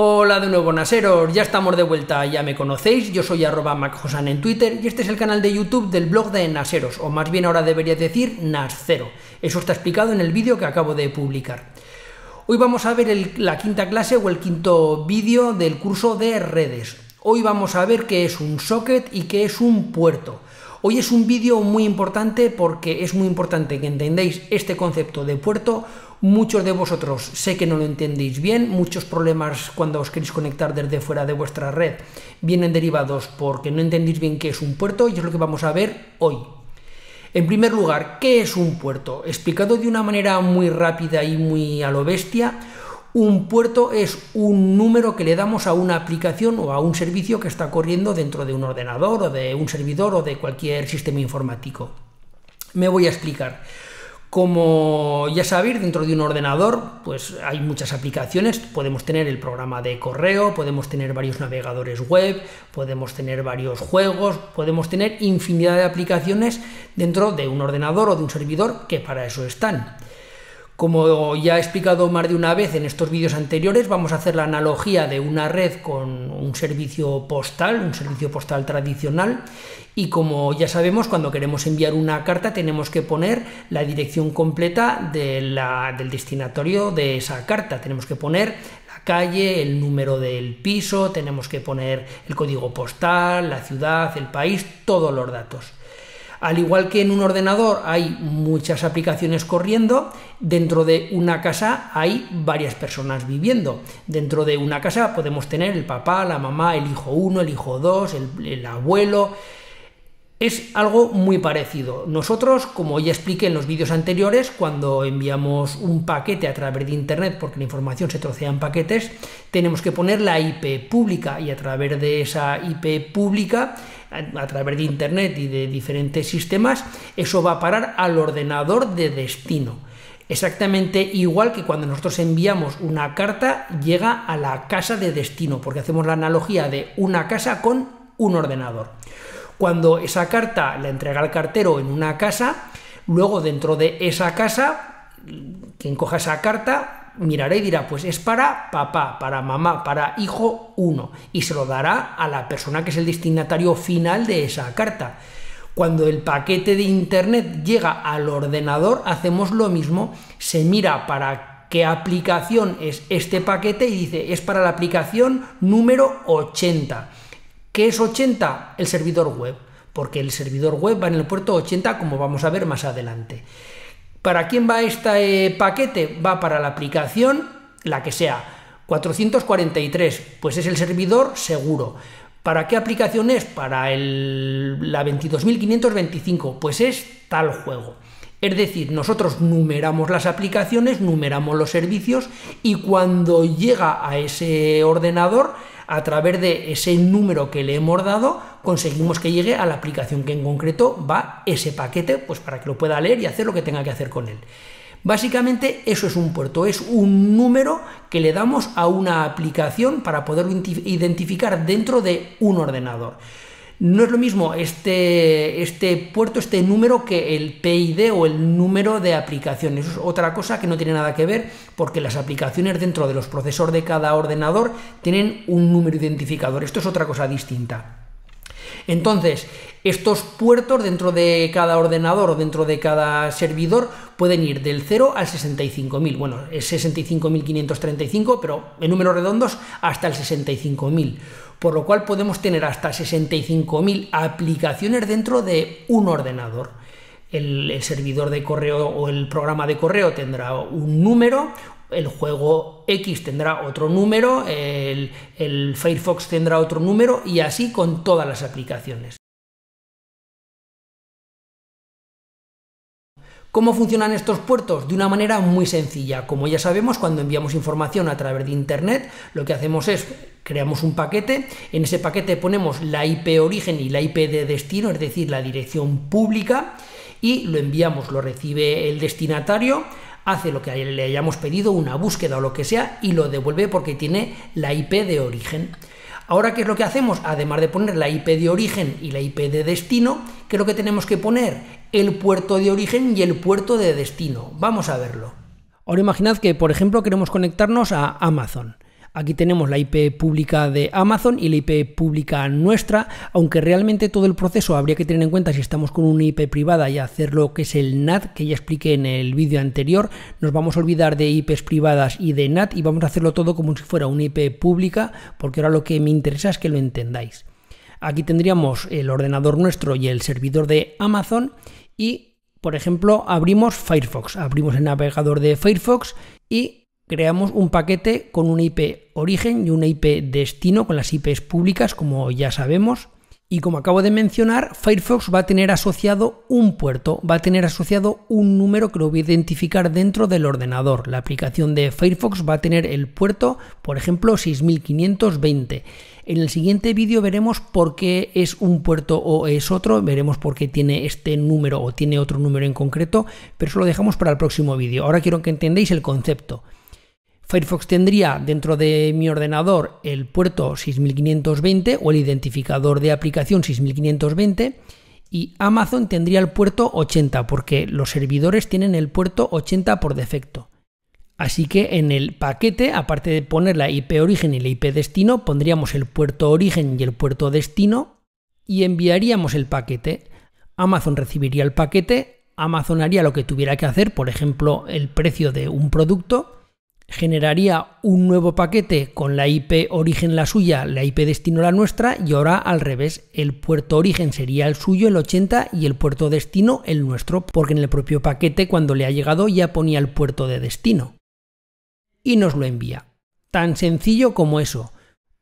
Hola de nuevo Naseros, ya estamos de vuelta, ya me conocéis, yo soy arroba macjosan en Twitter y este es el canal de YouTube del blog de Naseros, o más bien ahora debería decir Nascero. Eso está explicado en el vídeo que acabo de publicar. Hoy vamos a ver la quinta clase o el quinto vídeo del curso de redes. Hoy vamos a ver qué es un socket y qué es un puerto. Hoy es un vídeo muy importante porque es muy importante que entendáis este concepto de puerto. Muchos de vosotros sé que no lo entendéis bien, muchos problemas cuando os queréis conectar desde fuera de vuestra red vienen derivados porque no entendéis bien qué es un puerto y es lo que vamos a ver hoy. En primer lugar, ¿qué es un puerto? Explicado de una manera muy rápida y muy a lo bestia, un puerto es un número que le damos a una aplicación o a un servicio que está corriendo dentro de un ordenador o de un servidor o de cualquier sistema informático. Me voy a explicar. Como ya sabéis, dentro de un ordenador pues hay muchas aplicaciones, podemos tener el programa de correo, podemos tener varios navegadores web, podemos tener varios juegos, podemos tener infinidad de aplicaciones dentro de un ordenador o de un servidor que para eso están. Como ya he explicado más de una vez en estos vídeos anteriores, vamos a hacer la analogía de una red con un servicio postal, un servicio postal tradicional, y como ya sabemos, cuando queremos enviar una carta tenemos que poner la dirección completa del destinatorio de esa carta, tenemos que poner la calle, el número del piso, tenemos que poner el código postal, la ciudad, el país, todos los datos. Al igual que en un ordenador hay muchas aplicaciones corriendo, dentro de una casa hay varias personas viviendo. Dentro de una casa podemos tener el papá, la mamá, el hijo 1, el hijo 2, el, el abuelo, es algo muy parecido. Nosotros, como ya expliqué en los vídeos anteriores, cuando enviamos un paquete a través de Internet, porque la información se trocea en paquetes, tenemos que poner la IP pública y a través de esa IP pública, a través de Internet y de diferentes sistemas, eso va a parar al ordenador de destino. Exactamente igual que cuando nosotros enviamos una carta, llega a la casa de destino, porque hacemos la analogía de una casa con un ordenador. Cuando esa carta la entrega el cartero en una casa, luego dentro de esa casa, quien coja esa carta mirará y dirá, pues es para papá, para mamá, para hijo 1, y se lo dará a la persona que es el destinatario final de esa carta. Cuando el paquete de Internet llega al ordenador, hacemos lo mismo, se mira para qué aplicación es este paquete y dice, es para la aplicación número 80. ¿Qué es 80? El servidor web, porque el servidor web va en el puerto 80, como vamos a ver más adelante. ¿Para quién va este paquete? Va para la aplicación, la que sea. 443, pues es el servidor seguro. ¿Para qué aplicación es? Para la 22.525, pues es tal juego. Es decir, nosotros numeramos las aplicaciones, numeramos los servicios y cuando llega a ese ordenador a través de ese número que le hemos dado, conseguimos que llegue a la aplicación que en concreto va ese paquete, pues para que lo pueda leer y hacer lo que tenga que hacer con él. Básicamente eso es un puerto, es un número que le damos a una aplicación para poderlo identificar dentro de un ordenador. No es lo mismo este, este puerto, este número, que el PID o el número de aplicaciones. es otra cosa que no tiene nada que ver porque las aplicaciones dentro de los procesos de cada ordenador tienen un número identificador. Esto es otra cosa distinta. Entonces, estos puertos dentro de cada ordenador o dentro de cada servidor pueden ir del 0 al 65.000. Bueno, es 65.535, pero en números redondos hasta el 65.000. Por lo cual podemos tener hasta 65.000 aplicaciones dentro de un ordenador. El, servidor de correo o el programa de correo tendrá un número, el juego X tendrá otro número, el, Firefox tendrá otro número y así con todas las aplicaciones. ¿Cómo funcionan estos puertos? De una manera muy sencilla. Como ya sabemos, cuando enviamos información a través de Internet, lo que hacemos es creamos un paquete, en ese paquete ponemos la IP origen y la IP de destino, es decir, la dirección pública, y lo enviamos, lo recibe el destinatario, hace lo que le hayamos pedido, una búsqueda o lo que sea, y lo devuelve porque tiene la IP de origen. Ahora, ¿qué es lo que hacemos? Además de poner la IP de origen y la IP de destino, ¿qué es lo que tenemos que poner? El puerto de origen y el puerto de destino. Vamos a verlo. Ahora imaginad que, por ejemplo, queremos conectarnos a Amazon. Aquí tenemos la IP pública de Amazon y la IP pública nuestra, aunque realmente todo el proceso habría que tener en cuenta si estamos con una IP privada y hacer lo que es el NAT, que ya expliqué en el vídeo anterior. Nos vamos a olvidar de IPs privadas y de NAT y vamos a hacerlo todo como si fuera una IP pública, porque ahora lo que me interesa es que lo entendáis. Aquí tendríamos el ordenador nuestro y el servidor de Amazon y, por ejemplo, abrimos Firefox, abrimos el navegador de Firefox y creamos un paquete con una IP origen y una IP destino con las IPs públicas, como ya sabemos. Y como acabo de mencionar, Firefox va a tener asociado un puerto, va a tener asociado un número que lo voy a identificar dentro del ordenador. La aplicación de Firefox va a tener el puerto, por ejemplo, 6520. En el siguiente vídeo veremos por qué es un puerto o es otro, veremos por qué tiene este número o tiene otro número en concreto, pero eso lo dejamos para el próximo vídeo. Ahora quiero que entendáis el concepto. Firefox tendría dentro de mi ordenador el puerto 6520 o el identificador de aplicación 6520 y Amazon tendría el puerto 80 porque los servidores tienen el puerto 80 por defecto. Así que en el paquete, aparte de poner la IP origen y la IP destino, pondríamos el puerto origen y el puerto destino y enviaríamos el paquete. Amazon recibiría el paquete, Amazon haría lo que tuviera que hacer, por ejemplo, el precio de un producto, generaría un nuevo paquete con la IP origen la suya, la IP destino la nuestra y ahora al revés, el puerto origen sería el suyo el 80 y el puerto destino el nuestro, porque en el propio paquete cuando le ha llegado ya ponía el puerto de destino. Y nos lo envía. Tan sencillo como eso.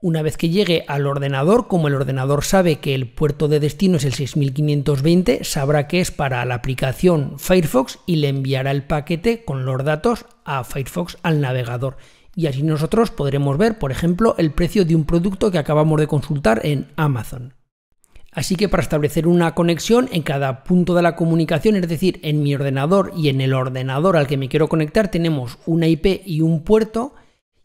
Una vez que llegue al ordenador, como el ordenador sabe que el puerto de destino es el 6520, sabrá que es para la aplicación Firefox y le enviará el paquete con los datos a Firefox al navegador. Y así nosotros podremos ver, por ejemplo, el precio de un producto que acabamos de consultar en Amazon. Así que para establecer una conexión en cada punto de la comunicación, es decir, en mi ordenador y en el ordenador al que me quiero conectar, tenemos una IP y un puerto,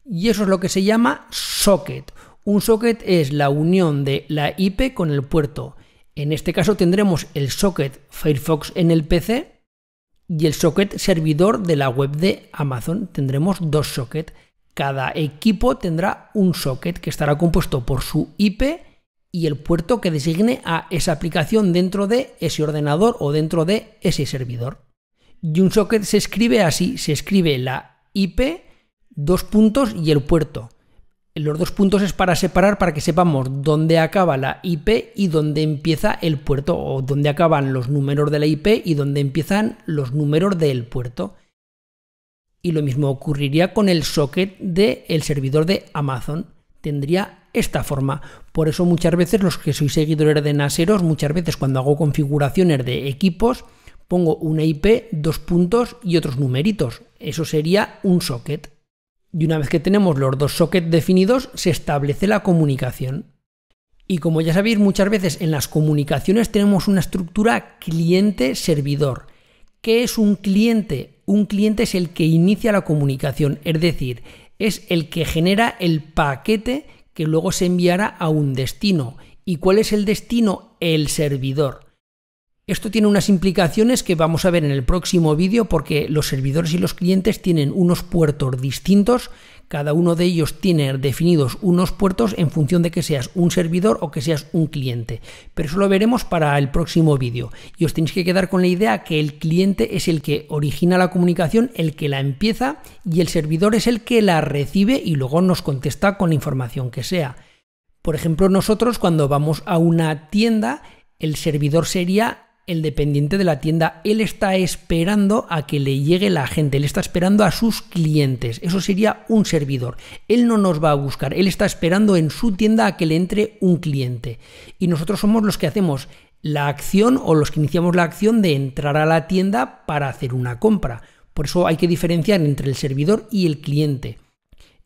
y eso es lo que se llama socket un socket es la unión de la IP con el puerto. En este caso tendremos el socket Firefox en el PC y el socket servidor de la web de Amazon. Tendremos dos sockets. Cada equipo tendrá un socket que estará compuesto por su IP y el puerto que designe a esa aplicación dentro de ese ordenador o dentro de ese servidor. Y un socket se escribe así, se escribe la IP, dos puntos y el puerto. Los dos puntos es para separar, para que sepamos dónde acaba la IP y dónde empieza el puerto, o dónde acaban los números de la IP y dónde empiezan los números del puerto. Y lo mismo ocurriría con el socket del el servidor de Amazon. Tendría esta forma. Por eso muchas veces los que soy seguidores de Naseros, muchas veces cuando hago configuraciones de equipos, pongo una IP, dos puntos y otros numeritos. Eso sería un socket. Y una vez que tenemos los dos sockets definidos, se establece la comunicación. Y como ya sabéis, muchas veces en las comunicaciones tenemos una estructura cliente-servidor. ¿Qué es un cliente? Un cliente es el que inicia la comunicación, es decir, es el que genera el paquete que luego se enviará a un destino. ¿Y cuál es el destino? El servidor. Esto tiene unas implicaciones que vamos a ver en el próximo vídeo porque los servidores y los clientes tienen unos puertos distintos, cada uno de ellos tiene definidos unos puertos en función de que seas un servidor o que seas un cliente. Pero eso lo veremos para el próximo vídeo y os tenéis que quedar con la idea que el cliente es el que origina la comunicación, el que la empieza y el servidor es el que la recibe y luego nos contesta con la información que sea. Por ejemplo, nosotros cuando vamos a una tienda, el servidor sería el dependiente de la tienda, él está esperando a que le llegue la gente, él está esperando a sus clientes, eso sería un servidor, él no nos va a buscar, él está esperando en su tienda a que le entre un cliente y nosotros somos los que hacemos la acción o los que iniciamos la acción de entrar a la tienda para hacer una compra. Por eso hay que diferenciar entre el servidor y el cliente.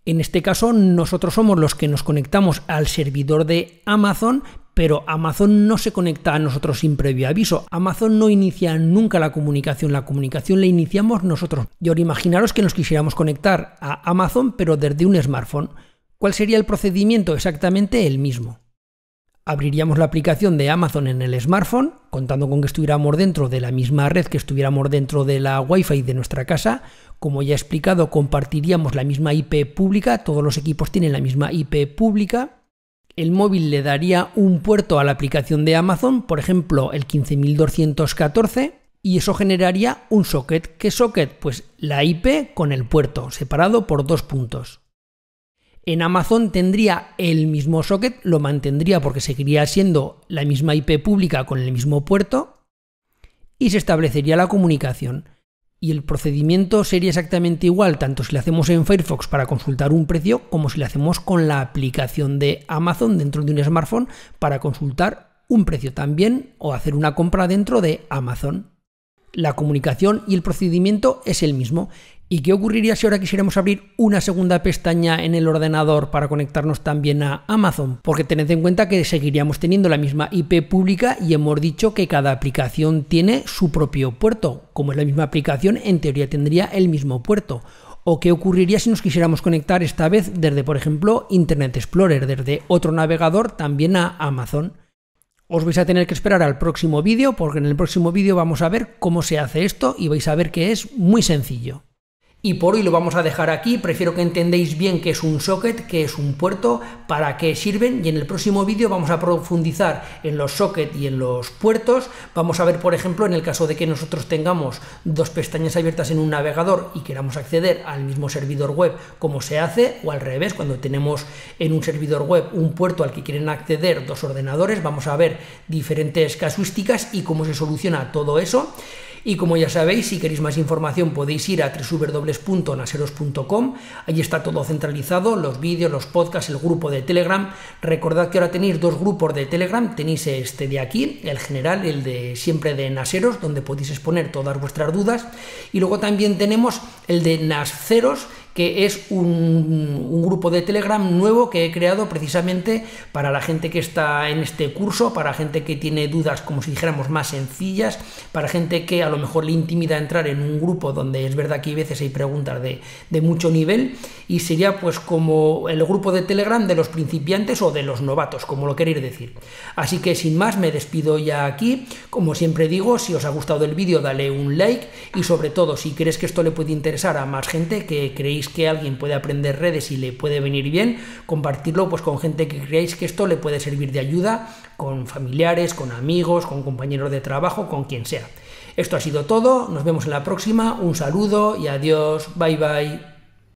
En este caso, nosotros somos los que nos conectamos al servidor de Amazon, pero Amazon no se conecta a nosotros sin previo aviso. Amazon no inicia nunca la comunicación, la comunicación la iniciamos nosotros. Y ahora imaginaros que nos quisiéramos conectar a Amazon pero desde un smartphone. ¿Cuál sería el procedimiento? Exactamente el mismo. Abriríamos la aplicación de Amazon en el smartphone, contando con que estuviéramos dentro de la misma red que estuviéramos dentro de la Wi-Fi de nuestra casa. Como ya he explicado, compartiríamos la misma IP pública, todos los equipos tienen la misma IP pública el móvil le daría un puerto a la aplicación de Amazon, por ejemplo el 15214, y eso generaría un socket. ¿Qué socket? Pues la IP con el puerto, separado por dos puntos. En Amazon tendría el mismo socket, lo mantendría porque seguiría siendo la misma IP pública con el mismo puerto, y se establecería la comunicación y el procedimiento sería exactamente igual, tanto si lo hacemos en Firefox para consultar un precio, como si lo hacemos con la aplicación de Amazon dentro de un smartphone para consultar un precio también o hacer una compra dentro de Amazon la comunicación y el procedimiento es el mismo. ¿Y qué ocurriría si ahora quisiéramos abrir una segunda pestaña en el ordenador para conectarnos también a Amazon? Porque tened en cuenta que seguiríamos teniendo la misma IP pública y hemos dicho que cada aplicación tiene su propio puerto. Como es la misma aplicación, en teoría tendría el mismo puerto. ¿O qué ocurriría si nos quisiéramos conectar esta vez desde, por ejemplo, Internet Explorer, desde otro navegador también a Amazon? Os vais a tener que esperar al próximo vídeo porque en el próximo vídeo vamos a ver cómo se hace esto y vais a ver que es muy sencillo. Y por hoy lo vamos a dejar aquí, prefiero que entendéis bien qué es un socket, qué es un puerto, para qué sirven y en el próximo vídeo vamos a profundizar en los sockets y en los puertos. Vamos a ver, por ejemplo, en el caso de que nosotros tengamos dos pestañas abiertas en un navegador y queramos acceder al mismo servidor web, como se hace, o al revés, cuando tenemos en un servidor web un puerto al que quieren acceder dos ordenadores, vamos a ver diferentes casuísticas y cómo se soluciona todo eso. Y como ya sabéis, si queréis más información podéis ir a www.naseros.com, allí está todo centralizado, los vídeos, los podcasts, el grupo de Telegram. Recordad que ahora tenéis dos grupos de Telegram, tenéis este de aquí, el general, el de siempre de Naseros, donde podéis exponer todas vuestras dudas. Y luego también tenemos el de Naseros que es un, grupo de Telegram nuevo que he creado precisamente para la gente que está en este curso, para gente que tiene dudas, como si dijéramos, más sencillas, para gente que a lo mejor le intimida entrar en un grupo donde es verdad que hay veces hay preguntas de, de mucho nivel, y sería pues como el grupo de Telegram de los principiantes o de los novatos, como lo queréis decir. Así que sin más, me despido ya aquí. Como siempre digo, si os ha gustado el vídeo, dale un like y sobre todo, si crees que esto le puede interesar a más gente que creéis que alguien puede aprender redes y le puede venir bien, compartirlo pues con gente que creáis que esto le puede servir de ayuda, con familiares, con amigos, con compañeros de trabajo, con quien sea. Esto ha sido todo, nos vemos en la próxima, un saludo y adiós, bye bye.